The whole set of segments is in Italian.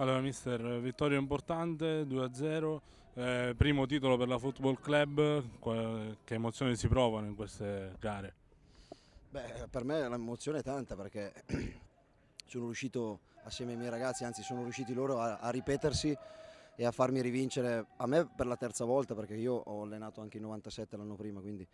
Allora mister, vittoria importante, 2-0, eh, primo titolo per la Football Club, che emozioni si provano in queste gare? Beh, per me l'emozione è tanta perché sono riuscito assieme ai miei ragazzi, anzi sono riusciti loro a, a ripetersi e a farmi rivincere a me per la terza volta perché io ho allenato anche il 97 l'anno prima, quindi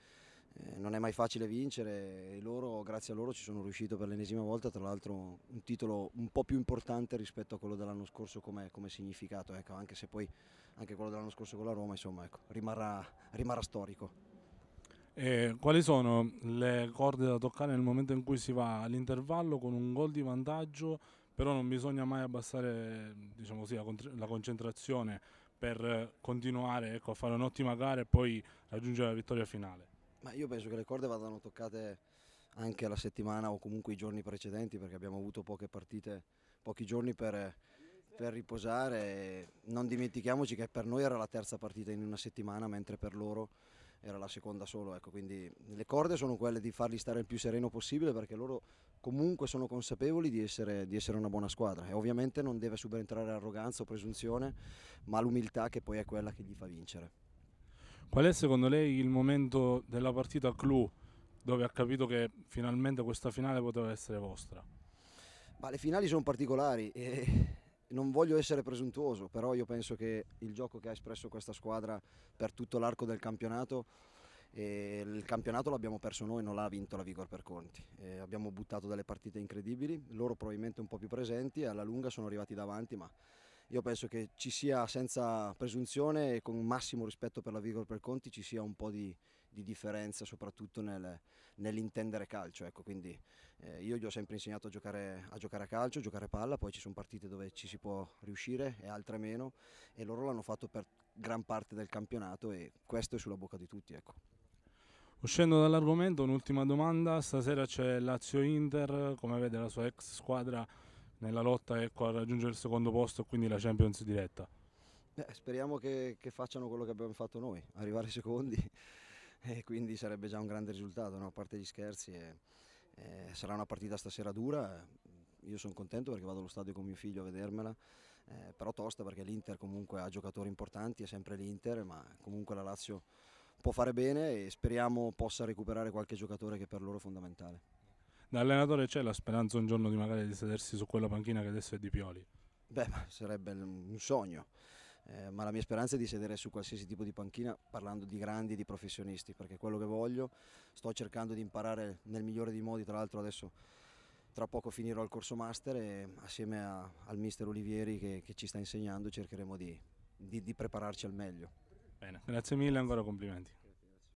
non è mai facile vincere e loro, grazie a loro ci sono riuscito per l'ennesima volta, tra l'altro un titolo un po' più importante rispetto a quello dell'anno scorso come, come significato, ecco, anche se poi anche quello dell'anno scorso con la Roma insomma, ecco, rimarrà, rimarrà storico. E eh, quali sono le corde da toccare nel momento in cui si va all'intervallo con un gol di vantaggio, però non bisogna mai abbassare diciamo così, la concentrazione per continuare ecco, a fare un'ottima gara e poi raggiungere la vittoria finale? Ma io penso che le corde vadano toccate anche la settimana o comunque i giorni precedenti perché abbiamo avuto poche partite, pochi giorni per, per riposare. Non dimentichiamoci che per noi era la terza partita in una settimana mentre per loro era la seconda solo, ecco, quindi le corde sono quelle di farli stare il più sereno possibile perché loro comunque sono consapevoli di essere, di essere una buona squadra e ovviamente non deve subentrare arroganza o presunzione ma l'umiltà che poi è quella che gli fa vincere. Qual è secondo lei il momento della partita clou dove ha capito che finalmente questa finale poteva essere vostra? Ma le finali sono particolari e non voglio essere presuntuoso, però io penso che il gioco che ha espresso questa squadra per tutto l'arco del campionato, eh, il campionato l'abbiamo perso noi, non l'ha vinto la Vigor per Conti. Eh, abbiamo buttato delle partite incredibili, loro probabilmente un po' più presenti, e alla lunga sono arrivati davanti, ma io penso che ci sia senza presunzione e con un massimo rispetto per la Vigor per Conti ci sia un po' di, di differenza soprattutto nel, nell'intendere calcio, ecco, quindi eh, io gli ho sempre insegnato a giocare, a giocare a calcio, a giocare a palla, poi ci sono partite dove ci si può riuscire e altre meno e loro l'hanno fatto per gran parte del campionato e questo è sulla bocca di tutti. Ecco. Uscendo dall'argomento, un'ultima domanda. Stasera c'è Lazio Inter, come vede la sua ex squadra nella lotta ecco, a raggiungere il secondo posto e quindi la Champions diretta. Eh, speriamo che, che, facciano quello che abbiamo fatto noi, arrivare secondi e quindi sarebbe già un grande risultato, no? a parte gli scherzi. E, e sarà una partita stasera dura, io sono contento perché vado allo stadio con mio figlio a vedermela, eh, però tosta perché l'Inter comunque ha giocatori importanti, è sempre l'Inter, ma comunque la Lazio può fare bene e speriamo possa recuperare qualche giocatore che per loro è fondamentale. L'allenatore c'è la speranza un giorno di magari di sedersi su quella panchina che adesso è di Pioli? Beh, sarebbe un sogno. Eh, ma la mia speranza è di sedere su qualsiasi tipo di panchina parlando di grandi, di professionisti, perché quello che voglio, sto cercando di imparare nel migliore dei modi, tra l'altro adesso tra poco finirò il corso master e assieme a, al mister Olivieri che, che, ci sta insegnando cercheremo di, di, di prepararci al meglio. Bene, grazie mille ancora complimenti.